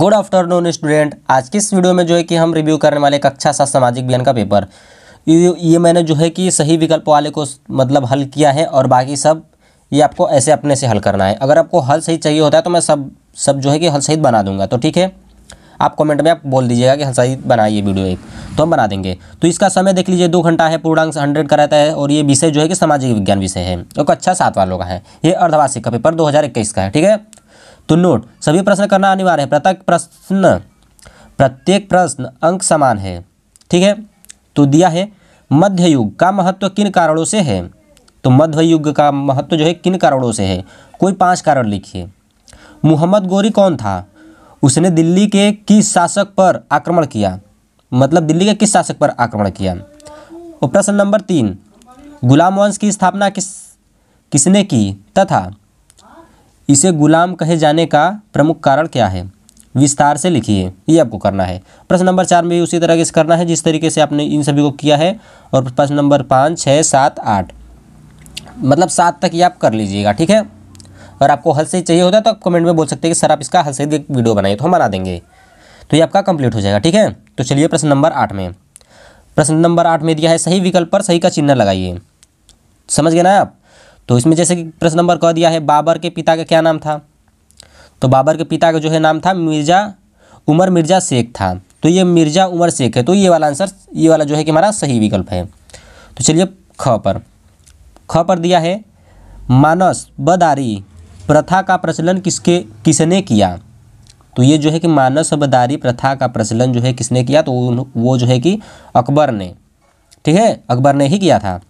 good afternoon student आज की इस वीडियो में जो है कि हम रिव्यू करने वाले कक्षा अच्छा सात सामाजिक विज्ञान का पेपर ये मैंने जो है कि सही विकल्प वाले को मतलब हल किया है और बाकी सब ये आपको ऐसे अपने से हल करना है अगर आपको हल सही चाहिए होता है तो मैं सब सब जो है कि हल सहित बना दूंगा तो ठीक है आप कमेंट में आप बोल दीजिएगा कि हल सहित बनाइए वीडियो एक तो हम बना देंगे तो इसका समय देख लीजिए दो घंटा है पूर्णांक हंड्रेड का रहता है और ये विषय जो है कि सामाजिक विज्ञान विषय है और कक्षा अच्छा सात वालों का है ये अर्धवार्षिक का पेपर दो का है ठीक है तो नोट सभी प्रश्न करना अनिवार्य है प्रत्येक प्रश्न प्रत्येक प्रश्न अंक समान है ठीक है तो दिया है मध्य युग का महत्व किन कारणों से है तो मध्य युग का महत्व जो है किन कारणों से है कोई पांच कारण लिखिए मोहम्मद गोरी कौन था उसने दिल्ली के किस शासक पर आक्रमण किया मतलब दिल्ली के किस शासक पर आक्रमण किया प्रश्न नंबर तीन गुलाम वंश की स्थापना किस किसने की तथा इसे गुलाम कहे जाने का प्रमुख कारण क्या है विस्तार से लिखिए ये आपको करना है प्रश्न नंबर चार में भी उसी तरह से करना है जिस तरीके से आपने इन सभी को किया है और प्रश्न नंबर पाँच छः सात आठ मतलब सात तक ये आप कर लीजिएगा ठीक है और आपको हल से चाहिए होता है तो आप कमेंट में बोल सकते हैं कि सर आप इसका हल से एक वीडियो बनाइए तो हम बना देंगे तो ये आपका कंप्लीट हो जाएगा ठीक है तो चलिए प्रश्न नंबर आठ में प्रश्न नंबर आठ में दिया है सही विकल्प पर सही का चिन्ह लगाइए समझ गए ना आप तो इसमें जैसे कि प्रश्न नंबर कह दिया है बाबर के पिता का क्या नाम था तो बाबर के पिता का जो है नाम था मिर्ज़ा उमर मिर्ज़ा शेख था तो ये मिर्ज़ा उमर शेख है तो ये वाला आंसर ये वाला जो है कि हमारा सही विकल्प है तो चलिए ख पर ख पर दिया है मानस बदारी प्रथा का प्रचलन किसके किसने किया तो ये जो है कि मानस बदारी प्रथा का प्रचलन जो है किसने किया तो वो जो है कि अकबर ने ठीक है अकबर ने ही किया था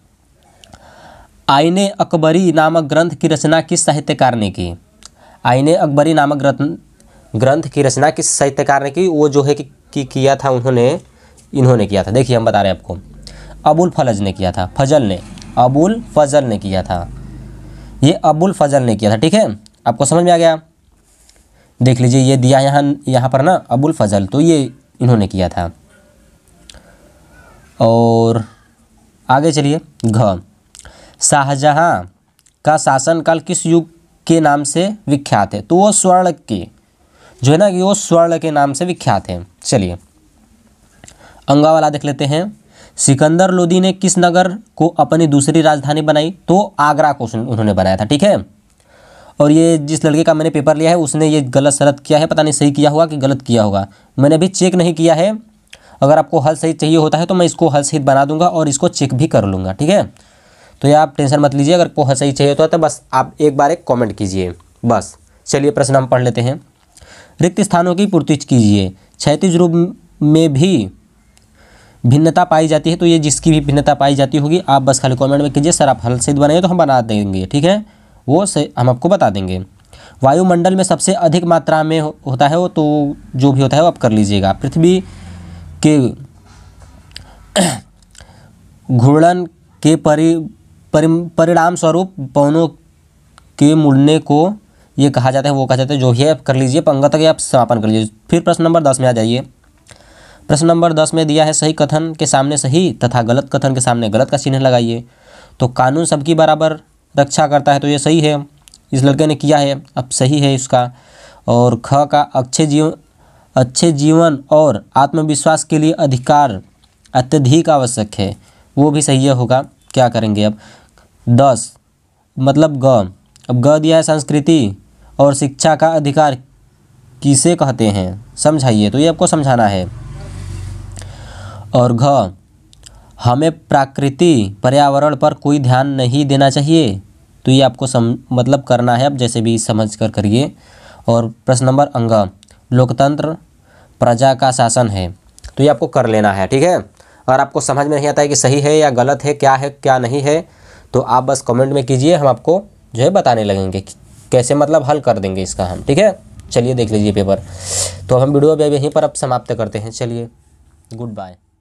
आईने अकबरी नामक ग्रंथ की रचना किस साहित्यकार ने की आईने अकबरी नामक ग्रंथ ग्रंथ की रचना किस साहित्यकार ने की वो जो है कि, कि किया था उन्होंने इन्होंने किया था देखिए हम बता रहे हैं आपको अबुल फलज ने किया था फजल ने अबुल फजल ने किया था ये अबुल फजल ने किया था ठीक है आपको समझ में आ गया देख लीजिए ये दिया यहाँ यहाँ पर ना अबुल फजल तो ये इन्होंने किया था और आगे चलिए घ शाहजहाँ का शासनकाल किस युग के नाम से विख्यात है तो वो स्वर्ण की जो है ना कि वो स्वर्ण के नाम से विख्यात है चलिए अंगा वाला देख लेते हैं सिकंदर लोदी ने किस नगर को अपनी दूसरी राजधानी बनाई तो आगरा को उन्होंने बनाया था ठीक है और ये जिस लड़के का मैंने पेपर लिया है उसने ये गलत सलत किया है पता नहीं सही किया होगा कि गलत किया होगा मैंने अभी चेक नहीं किया है अगर आपको हल सही चाहिए होता है तो मैं इसको हल सहित बना दूंगा और इसको चेक भी कर लूँगा ठीक है तो ये आप टेंशन मत लीजिए अगर पोहा सही चाहिए तो, तो बस आप एक बार एक कॉमेंट कीजिए बस चलिए प्रश्न हम पढ़ लेते हैं रिक्त स्थानों की पूर्ति कीजिए क्षैतिज रूप में भी भिन्नता पाई जाती है तो ये जिसकी भी भिन्नता पाई जाती होगी आप बस खाली कमेंट में कीजिए सर आप हल सिद्ध बनाइए तो हम बना देंगे ठीक है वो से हम आपको बता देंगे वायुमंडल में सबसे अधिक मात्रा में हो, होता है वो तो जो भी होता है वो आप कर लीजिएगा पृथ्वी के घूर्णन के परि परिणाम स्वरूप पवनों के मुड़ने को ये कहा जाता है वो कहा जाता है जो ही आप कर लीजिए पंगत के आप समापन कर लीजिए फिर प्रश्न नंबर दस में आ जाइए प्रश्न नंबर दस में दिया है सही कथन के सामने सही तथा गलत कथन के सामने गलत का चिन्ह लगाइए तो कानून सबकी बराबर रक्षा करता है तो ये सही है इस लड़के ने किया है अब सही है इसका और ख का अच्छे जीव अच्छे जीवन और आत्मविश्वास के लिए अधिकार अत्यधिक आवश्यक है वो भी सही होगा क्या करेंगे अब दस मतलब ग अब ग दिया है संस्कृति और शिक्षा का अधिकार किसे कहते हैं समझाइए तो ये आपको समझाना है और घ हमें प्राकृति पर्यावरण पर कोई ध्यान नहीं देना चाहिए तो ये आपको सम मतलब करना है आप जैसे भी समझ कर करिए और प्रश्न नंबर अंग लोकतंत्र प्रजा का शासन है तो ये आपको कर लेना है ठीक है और आपको समझ में नहीं आता है कि सही है या गलत है क्या है क्या नहीं है तो आप बस कमेंट में कीजिए हम आपको जो है बताने लगेंगे कैसे मतलब हल कर देंगे इसका हम ठीक है चलिए देख लीजिए पेपर तो हम वीडियो अभी यहीं पर अब समाप्त करते हैं चलिए गुड बाय